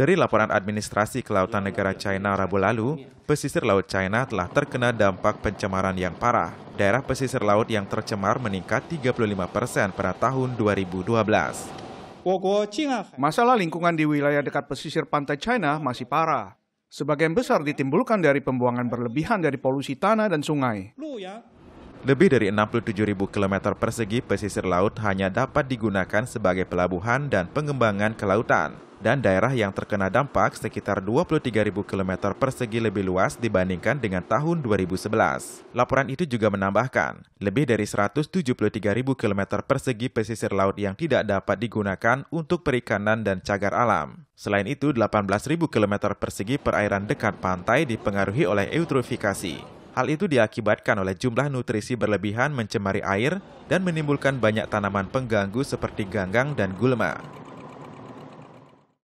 Dari laporan administrasi Kelautan Negara China Rabu lalu, pesisir laut China telah terkena dampak pencemaran yang parah. Daerah pesisir laut yang tercemar meningkat 35 persen pada tahun 2012. Masalah lingkungan di wilayah dekat pesisir pantai China masih parah. Sebagian besar ditimbulkan dari pembuangan berlebihan dari polusi tanah dan sungai. Lebih dari 67.000 km persegi pesisir laut hanya dapat digunakan sebagai pelabuhan dan pengembangan kelautan. Dan daerah yang terkena dampak sekitar 23.000 km persegi lebih luas dibandingkan dengan tahun 2011. Laporan itu juga menambahkan, lebih dari 173.000 km persegi pesisir laut yang tidak dapat digunakan untuk perikanan dan cagar alam. Selain itu, 18.000 km persegi perairan dekat pantai dipengaruhi oleh eutrofikasi. Hal itu diakibatkan oleh jumlah nutrisi berlebihan mencemari air dan menimbulkan banyak tanaman pengganggu seperti ganggang dan gulma.